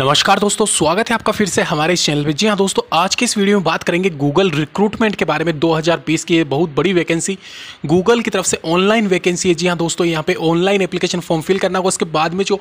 नमस्कार दोस्तों स्वागत है आपका फिर से हमारे इस चैनल पे जी हाँ दोस्तों आज के इस वीडियो में बात करेंगे गूगल रिक्रूटमेंट के बारे में 2020 की ये बहुत बड़ी वैकेंसी गूगल की तरफ से ऑनलाइन वैकेंसी है जी हाँ दोस्तों यहाँ पे ऑनलाइन एप्लीकेशन फॉर्म फिल करना होगा उसके बाद में जो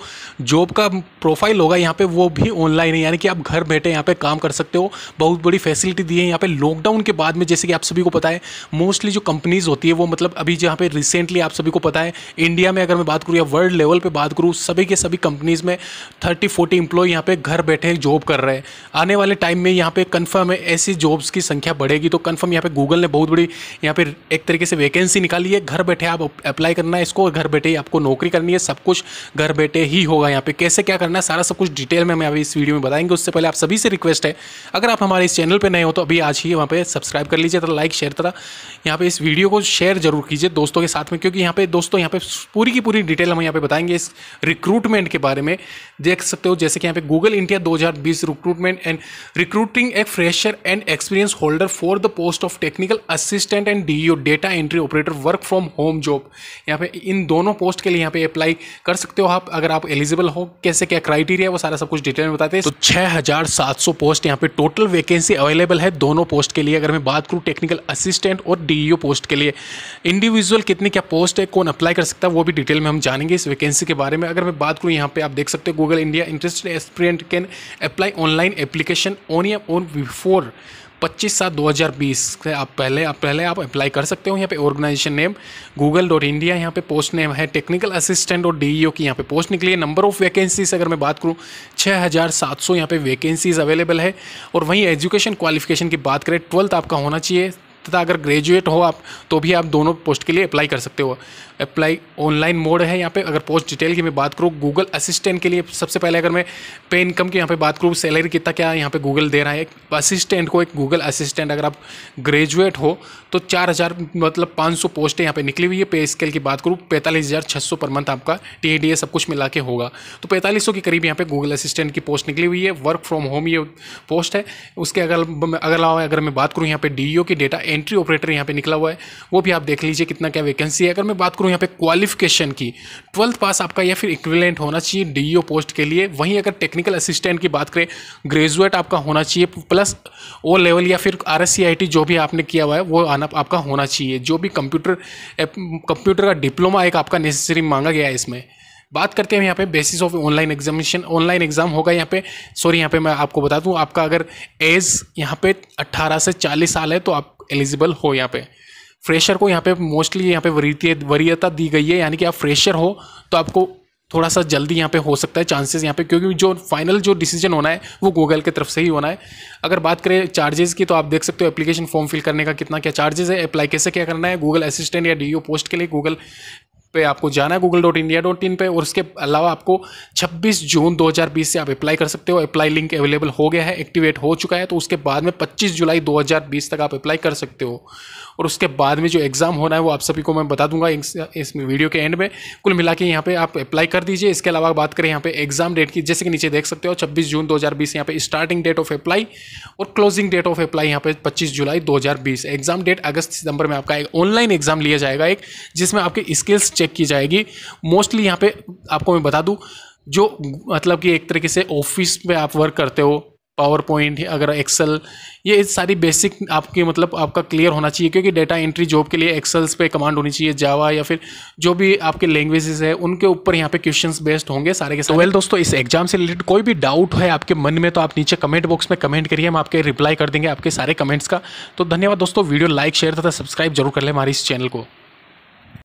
जॉब का प्रोफाइल होगा यहाँ पर वो भी ऑनलाइन है यानी कि आप घर बैठे यहाँ पर काम कर सकते हो बहुत बड़ी फैसिलिटी दी है यहाँ पर लॉकडाउन के बाद में जैसे कि आप सभी को पता है मोस्टली जो कंपनीज होती है वो मतलब अभी जहाँ पे रिसेंटली आप सभी को पता है इंडिया में अगर मैं बात करूँ या वर्ल्ड लेवल पर बात करूँ सभी के सभी कंपनीज में थर्टी फोर्टी इंप्लॉय यहाँ पे घर बैठे जॉब कर रहे हैं आने वाले टाइम में यहाँ पे कंफर्म है ऐसी जॉब्स की संख्या बढ़ेगी तो कन्फर्म यहाँ पे गूगल ने बहुत बड़ी यहाँ पे एक तरीके से वैकेंसी निकाली है घर बैठे आप अप्लाई करना है इसको घर बैठे आपको नौकरी करनी है सब कुछ घर बैठे ही होगा यहाँ पे कैसे क्या करना है सारा सब कुछ डिटेल में हम अभी इस वीडियो में बताएंगे उससे पहले आप सभी से रिक्वेस्ट है अगर आप हमारे इस चैनल पर नए हो तो अभी आज ही वहाँ पर सब्सक्राइब कर लीजिए तथा लाइक शेयर तथा यहाँ पे इस वीडियो को शेयर जरूर कीजिए दोस्तों के साथ में क्योंकि यहाँ पे दोस्तों यहाँ पे पूरी की पूरी डिटेल हम यहाँ पे बताएंगे इस रिक्रूटमेंट के बारे में देख सकते हो जैसे कि यहाँ पे Google India 2020 recruitment and recruiting a fresher and experience holder for the post of technical assistant and the data entry operator work from home job यहाँ पे इन दोनों पोस्ट के लिए यहाँ पे अप्लाई कर सकते हो आप अगर आप एलिजिबल हो कैसे क्या क्राइटेरिया वो सारा सब कुछ डिटेल में बताते हैं तो छः पोस्ट यहाँ पे टोटल वैकेंसी अवेलेबल है दोनों पोस्ट के लिए अगर मैं बात करूँ टेक्निकल असिस्टेंट और डी पोस्ट e के लिए इंडिविजुअल कितनी क्या पोस्ट है कौन अप्लाई कर सकता है वो भी डिटेल में हम जानेंगे इस वैकेंसी के बारे में अगर मैं बात करूँ यहाँ पे आप देख सकते हो Google India interest aspirant can apply online application on या on बिफोर 25 सात 2020 से आप पहले आप पहले आप अप्लाई कर सकते हो यहाँ पे organisation name Google dot India यहाँ पे पोस्ट नेम है टेक्निकल असिस्टेंट और डी e की यहाँ पे पोस्ट निकली है नंबर ऑफ वैकेंसीज अगर मैं बात करूँ 6700 यहाँ पे वैकेंसीज अवेलेबल है और वहीं एजुकेशन क्वालिफिकेशन की बात करें ट्वेल्थ आपका होना चाहिए तथा अगर ग्रेजुएट हो आप तो भी आप दोनों पोस्ट के लिए अप्लाई कर सकते हो अप्लाई ऑनलाइन मोड है यहाँ पे अगर पोस्ट डिटेल की मैं बात करूँ गूगल असिस्टेंट के लिए सबसे पहले अगर मैं पे इनकम की यहाँ पे बात करूँ सैलरी कितना क्या यहाँ पे गूगल दे रहा है एक असिस्टेंट को एक गूगल असिस्टेंट अगर आप ग्रेजुएट हो तो चार हज़ार मतलब पाँच सौ पोस्टें यहाँ पर निकली हुई है पे स्केल की बात करूँ पैंतालीस हज़ार छः सौ पर मंथ आपका टी डी ए सब कुछ मिला के होगा तो पैंतालीस सौ के करीब यहाँ पर गूगल असिस्टेंट की पोस्ट निकली हुई है वर्क फ्रॉम होम ये पोस्ट है उसके अगर अगर अलावा अगर मैं बात करूँ यहाँ पे डी e की डेटा एंट्री ऑपरेटर यहाँ पे निकला हुआ है वो भी आप देख लीजिए कितना क्या वैकेंसी है अगर मैं बात करूँ यहाँ पे क्वालिफिकेशन की ट्वेल्थ पास आपका या फिर इक्विलेंट होना चाहिए डीईओ पोस्ट e के लिए वहीं अगर टेक्निकल असिस्टेंट की बात करें ग्रेजुएट आपका होना चाहिए प्लस ओ लेवल या फिर आर जो भी आपने किया हुआ है वो आना आपका होना चाहिए जो भी कंप्यूटर कंप्यूटर का डिप्लोमा एक आपका नेसेसरी मांगा गया है इसमें बात करते हैं यहाँ पे basis of online examination online exam होगा यहाँ पे सॉरी यहाँ पे मैं आपको बता दूँ आपका अगर एज यहाँ पे 18 से 40 साल है तो आप एलिजिबल हो यहाँ पे फ्रेशर को यहाँ पे मोस्टली यहाँ पे वरीयता दी गई है यानी कि आप फ्रेशर हो तो आपको थोड़ा सा जल्दी यहाँ पे हो सकता है चांसेस यहाँ पे क्योंकि जो फाइनल जो डिसीजन होना है वो गूगल की तरफ से ही होना है अगर बात करें चार्जेस की तो आप देख सकते हो एप्लीकेशन फॉर्म फिल करने का कितना क्या चार्जेस है अप्लाई कैसे क्या करना है गूगल असिस्टेंट या डी पोस्ट के लिए गूगल पे आपको जाना है Google dot India dot in पर और उसके अलावा आपको 26 जून 2020 से आप अप्लाई कर सकते हो अप्लाई लिंक अवेलेबल हो गया है एक्टिवेट हो चुका है तो उसके बाद में 25 जुलाई 2020 तक आप अप्लाई कर सकते हो और उसके बाद में जो एग्ज़ाम होना है वो आप सभी को मैं बता दूंगा इस, वीडियो के एंड में कुल मिला के यहाँ पे आप अप्लाई कर दीजिए इसके अलावा बात करें यहाँ पे एग्ज़ाम डेट की जैसे कि नीचे देख सकते हो 26 जून 2020 यहाँ पे स्टार्टिंग डेट ऑफ अप्लाई और क्लोजिंग डेट ऑफ अप्लाई यहाँ पे 25 जुलाई 2020 एग्ज़ाम डेट अगस्त सितंबर में आपका एक ऑनलाइन एग्ज़ाम लिया जाएगा एक जिसमें आपकी स्किल्स चेक की जाएगी मोस्टली यहाँ पर आपको मैं बता दूँ जो मतलब कि एक तरीके से ऑफिस में आप वर्क करते हो पावर पॉइंट अगर एक्सेल ये सारी बेसिक आपकी मतलब आपका क्लियर होना चाहिए क्योंकि डेटा एंट्री जॉब के लिए एक्सेल्स पे कमांड होनी चाहिए जावा या फिर जो भी आपके लैंग्वेजेस है उनके ऊपर यहाँ पे क्वेश्चंस बेस्ड होंगे सारे के सारे वेल तो दोस्तों इस एग्जाम से रिलेटेड कोई भी डाउट है आपके मन में तो आप नीचे कमेंट बॉक्स में कमेंट करिए हम आपके रिप्लाई कर देंगे आपके सारे कमेंट्स का तो धन्यवाद दोस्तों वीडियो लाइक शेयर तथा सब्सक्राइब जरूर कर ले हमारे इस चैनल को